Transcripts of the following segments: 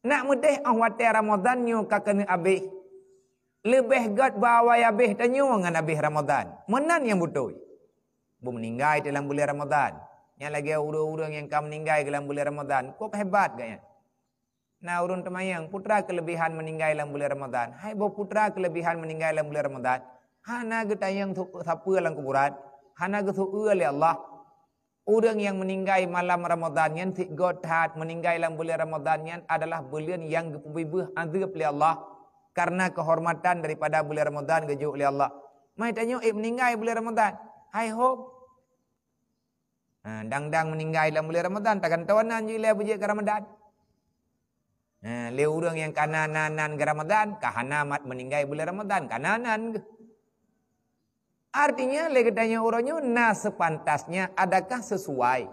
Nak mudah awate Ramadan nyu ka kene abih. Lebih gad bawa ya abih tanyu ngan abih Ramadan. Menan yang butuh. Bu meninggal dalam bulan Ramadan. Yang lagi urung-urung yang kau meninggal dalam bulan Ramadan. Kok hebat gaknya? Na urun temayang putra kelebihan meninggal dalam bulan Ramadan. Hai bu putra kelebihan meninggal dalam bulan Ramadan. Hana kita yang sapu dalam kuburan. Hana getu ue Allah. Orang yang meninggai malam Ramadan yang tak gotat meninggai dalam bulan Ramadan yang adalah bulan yang dipimpin azab oleh Allah karena kehormatan daripada bulan Ramadhan gejuk oleh Allah. Mai tanya eh meninggai bulan Ramadhan. I hope, Ha, dang dang meninggai dalam bulan Ramadhan takkan tawanan je lah bujik Ramadan. Ha, le orang yang kananan Ramadan kahanamat meninggai bulan Ramadhan, kananan ke. Artinya lega tanya orangnya nah sepantasnya adakah sesuai?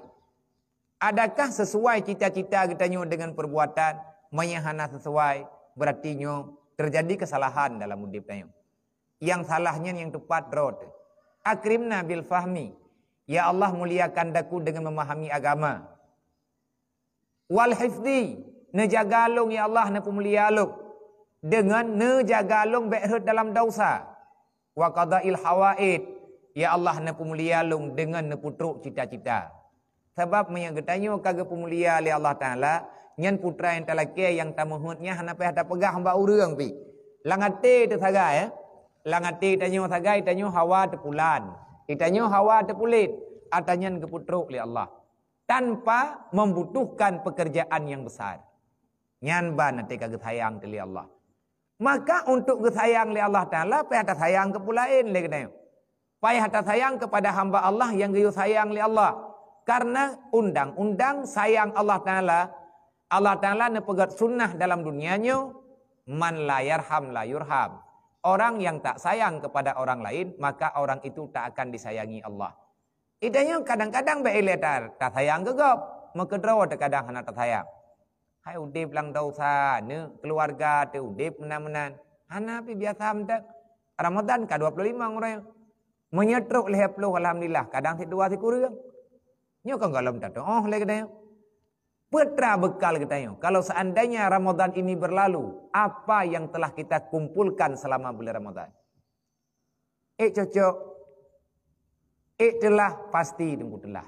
Adakah sesuai cita-cita kita tanya dengan perbuatan menyahana sesuai berarti nyo terjadi kesalahan dalam mudip tanya. Yang salahnya yang tepat rod. Akrimna bil fahmi. Ya Allah muliakan daku dengan memahami agama. Wal hifdi nejagalung ya Allah nepumulialuk dengan nejagalung berhut dalam dosa wa qada'il hawaid ya Allah ne pemulia lung dengan ne putruk cita-cita sebab yang ketanyo kage pemulia li Allah taala nyen putra yang talake yang tamuhutnya hanape ada pegah hamba urang pi langate te sagai eh? langate tanyo sagai tanyo hawa te pulan itanyo hawa te pulit atanyen ke putruk li Allah tanpa membutuhkan pekerjaan yang besar nyan ban te kage sayang li Allah Maka untuk kesayang oleh Allah Ta'ala, payah tak sayang ke pula in. Payah tak sayang kepada hamba Allah yang kaya sayang oleh Allah. Karena undang-undang sayang Allah Ta'ala, Allah Ta'ala nepegat sunnah dalam dunianya, man layar ham layur ham. Orang yang tak sayang kepada orang lain, maka orang itu tak akan disayangi Allah. Itu kadang-kadang baik letar, tak sayang ke gop. Maka terawat terkadang anak tak sayang. Hai udip lang tau sa ne keluarga te udip menan-menan. Hana pi biasa mentak. Ramadan ka 25 ngore. Menyetruk leh puluh alhamdulillah. Kadang sik dua sik kurang. Nyo kan galam tato. Oh leh kedai. Petra bekal kita yo. Kalau seandainya Ramadan ini berlalu, apa yang telah kita kumpulkan selama bulan Ramadan? Eh cocok. Eh telah pasti dengku telah.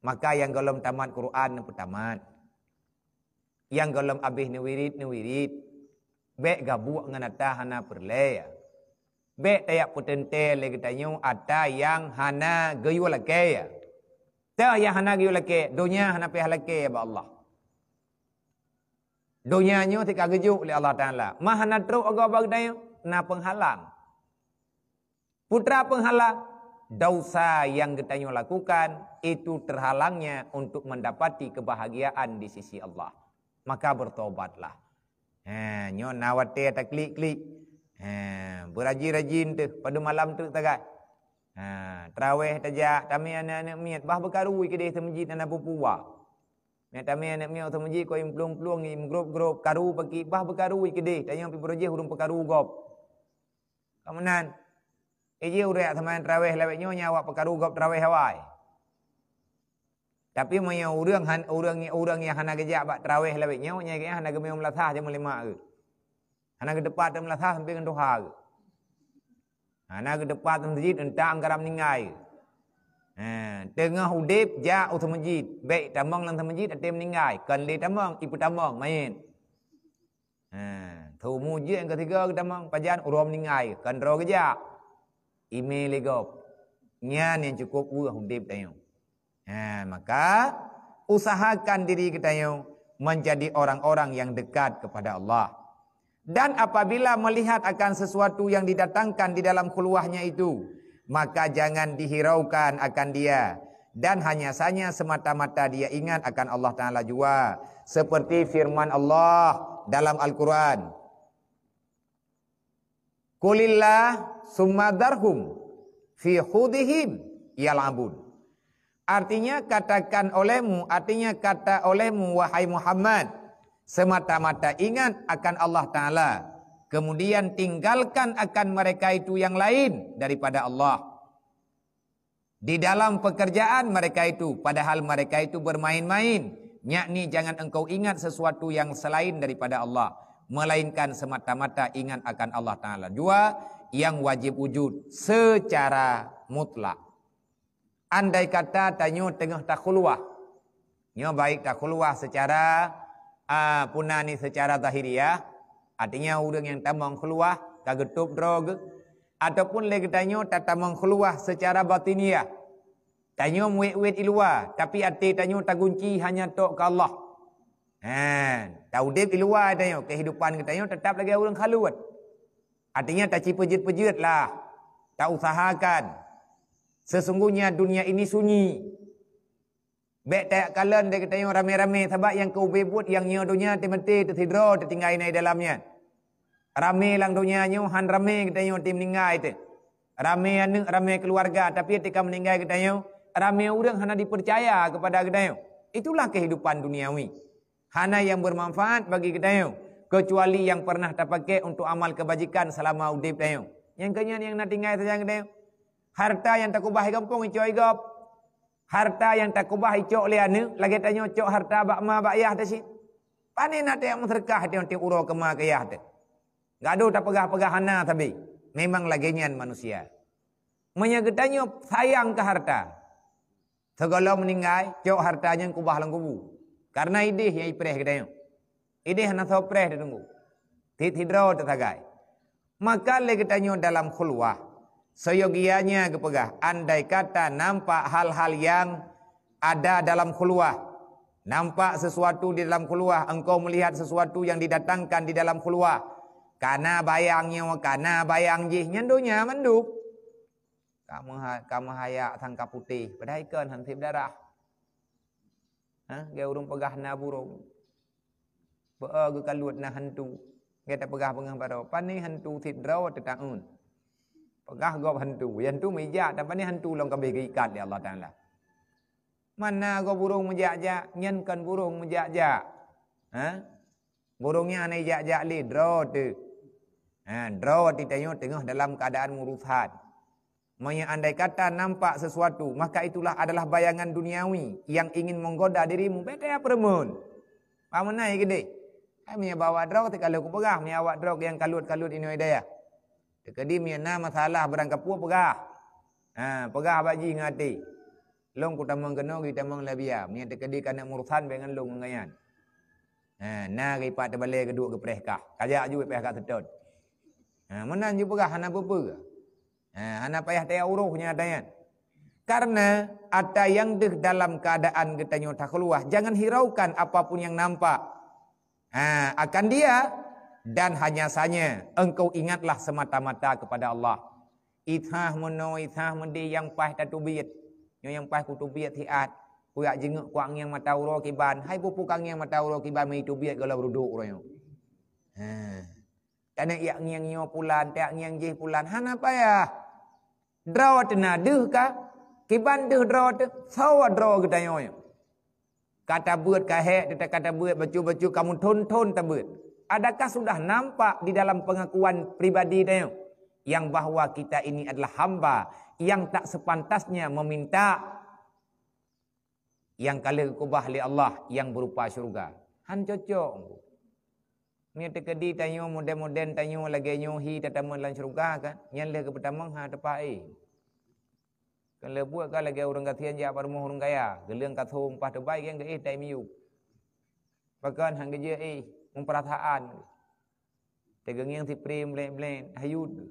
Maka yang galam tamat Quran yang pertama yang golom abih ni wirid ni wirid be gabu ngan ata hana perle ya be daya putente le gitanyu ata yang hana gayu lake ya ta yang hana gayu lake dunia hana pe halake ya ba Allah dunia nyu tika gejuk oleh Allah taala mahana tru aga bagdayu na penghalang putra penghalang dosa yang gitanyu lakukan itu terhalangnya untuk mendapati kebahagiaan di sisi Allah maka bertobatlah. Ha, eh, nyo nawate ta klik klik. Ha, eh, beraji rajin tu pada malam tu tagat. Ha, eh, terawih tajak tami anak-anak miat bah bekarui ke deh tu masjid anak pupua. Miat tami anak miat tu masjid ko im plung-plung grup-grup karu pagi bah bekarui ke deh Tanya pi beraji hurung pekaru gop. Kamunan. Eje urak teman terawih lewe nyo nyawa pekaru gop terawih hawai. Tapi mai orang han orang orang yang hana kejak bak tarawih lawe nyau nyai kan hana gemeum lasah jam 5 ke. Hana ke depan tem lasah sampai ke duha ke. Hana ke depan tem masjid entang garam ningai. Eh, tengah udep ja utam masjid, baik tambang lang tem masjid atem ningai, kan le tambang ipu tambang main. Eh, tu muji yang ketiga ke tambang pajan urom ningai, kan ro kejak. Email lego. Nyan yang cukup urang udep tayong. Ha, maka usahakan diri kita yang menjadi orang-orang yang dekat kepada Allah. Dan apabila melihat akan sesuatu yang didatangkan di dalam keluahnya itu, maka jangan dihiraukan akan dia. Dan hanya hanyasanya semata-mata dia ingat akan Allah Ta'ala jua. Seperti firman Allah dalam Al-Quran. Kulillah summa darhum fi khudihim yal'abun. Artinya katakan olehmu, artinya kata olehmu wahai Muhammad. Semata-mata ingat akan Allah Ta'ala. Kemudian tinggalkan akan mereka itu yang lain daripada Allah. Di dalam pekerjaan mereka itu, padahal mereka itu bermain-main. Yakni jangan engkau ingat sesuatu yang selain daripada Allah. Melainkan semata-mata ingat akan Allah Ta'ala. Dua, yang wajib wujud secara mutlak. Andai kata tanya tengah tak keluar. Nyo baik tak keluar secara uh, ah, punah ni secara zahiriah. Artinya orang yang tak mau keluar, tak getup drog. Ataupun lagi tanya tak tak mau keluar secara batiniah. tanya muik-wik iluah. Tapi arti tanya tak kunci hanya tok ke Allah. Hmm. Eh, tak udip iluah tanya Kehidupan ke tanyo tetap lagi orang keluar. Artinya tak cipu jit lah. Tak usahakan. Sesungguhnya dunia ini sunyi. Baik tak kalan dia kata yang ramai-ramai. Sebab yang keubibut yang nyo dunia timati tersidro tertinggai naik dalamnya. Ramai lang dunia nyo han ramai kita yang tim ninggai itu. Ramai anak, ramai keluarga. Tapi ketika meninggal kita yang ramai orang hana dipercaya kepada kita yang. Itulah kehidupan duniawi. Hana yang bermanfaat bagi kita yang. Kecuali yang pernah terpakai untuk amal kebajikan selama udib kita yang. Yang kenyataan yang nak tinggai saja kita yang. Harta yang tak kubah kampung icok igap. Harta yang tak kubah icok oleh ane. Lagi tanya icok harta bak ma bak ayah tak si. Pani nak tiap menterkah dia nanti uroh kemah ke ayah tak. Gaduh tak pegah-pegah hana tapi. Memang lagi nyan manusia. tanya sayang ke harta. Segala meninggai, cok harta yang kubah dalam kubu. Karena idih yang ipreh katanya. Idih yang nasa ipreh dia tunggu. Tidra tersagai. Maka lagi tanya dalam khulwah seyogianya kepegah. Andai kata nampak hal-hal yang ada dalam khuluah. Nampak sesuatu di dalam khuluah. Engkau melihat sesuatu yang didatangkan di dalam khuluah. Karena bayangnya, karena bayang jihnya dunia menduk. Kamu ha, kamu hayak tangka putih. Berdaikan hantib darah. Ha? Gaya urung pegah na burung. Berga kalut na hantu. Gaya tak pegah pengah pada. Panih hantu tidrawa tetangun pegah gob hantu. Yang tu mijak dan pani hantu long kabeh ikat di Allah Taala. Mana go burung mejak-jak, nyenkan burung mejak-jak. Ha? Burungnya ane jak-jak li draw tu. Ha, draw ti tanyo tengah dalam keadaan murufat. Maya andai kata nampak sesuatu, maka itulah adalah bayangan duniawi yang ingin menggoda dirimu. Betul apa remun? Paham gede? Kami bawa drog, tapi kalau aku pegang, ni awak yang kalut-kalut ini idea. Kekadi nama masalah barang kapu pegah. Ha, pegah baji ngati. Long kutamang kena gi tamang labia. Mian tekadi kana murusan dengan long ngayan. Ha, na gi pat tebalai ke duk ke perehkah. Kaja ju perehkah tetot. Ha, mana ju pegah hana bepe. Ha, anak payah uruh punya tayan. Karena ada yang di dalam keadaan kita nyata keluar. Jangan hiraukan apapun yang nampak. Ha, akan dia dan hanya sanya engkau ingatlah semata-mata kepada Allah. Itah mono itah mendi yang pah tatu biat. Yang yang pah kutu hiat. Kuya jenguk kuang yang mata uro kiban. Hai pupu kang yang mata uro kiban mei tu biat kalau beruduk uro yang. Ha. Tanya ia ngiang nyo pulan, tiak ngiang jih pulan. Han apa ya? Draw tena duh ka? Kiban duh draw tu. Sawa draw kita yang. Kata buat kahek, kata buat bacu-bacu. Kamu ton-ton tabut. Adakah sudah nampak di dalam pengakuan pribadi dia yang bahawa kita ini adalah hamba yang tak sepantasnya meminta yang kali kubah li Allah yang berupa syurga. Han cocok. Ni tekedi tanyo moden-moden tanyo lagi nyuhi tatama lan syurga kan. Yang le ke pertama ha tepak eh. Kan le buat kan lagi orang kathian ja parmu orang kaya. Geleng kathung pas tebai kan ke eh time you. Pakan hang geje eh. Mung perasaan. Tegang yang siprim, melen-melen, hayud.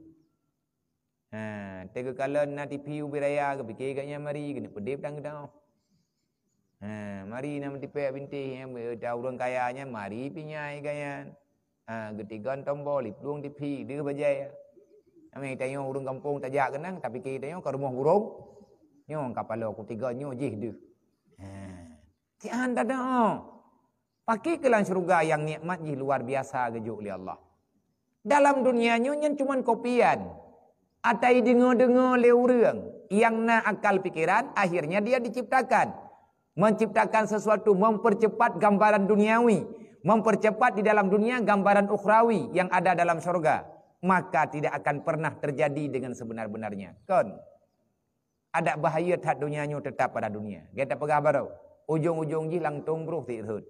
Ha, tega kalon na ti piu biraya ke pikir katnya mari kena pedip dang dang. Ha, mari na mati pe binti yang ta eh, urang kayanya mari pinyai gaya. Ha, ketiga tombol lip duang ti pi dia bajai. Ame ta yo urang kampung ta jak kenang tapi ke ta yo ke rumah burung. Nyong kapalo ku tiga nyo jih du. Ha. Ti anda dah. Pakai kelan syurga yang nikmat ni luar biasa gejuk oleh Allah. Dalam dunia nyonya cuma kopian. Atai dengar-dengar leureng. Yang nak akal pikiran, akhirnya dia diciptakan. Menciptakan sesuatu, mempercepat gambaran duniawi. Mempercepat di dalam dunia gambaran ukrawi yang ada dalam syurga. Maka tidak akan pernah terjadi dengan sebenar-benarnya. Kan? Ada bahaya tak dunianya tetap pada dunia. Kita pegah baru. Ujung-ujung jilang tunggruh tiktut.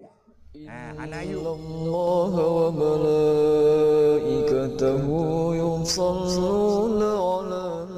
عن أيوب الله وملائكته يصلون على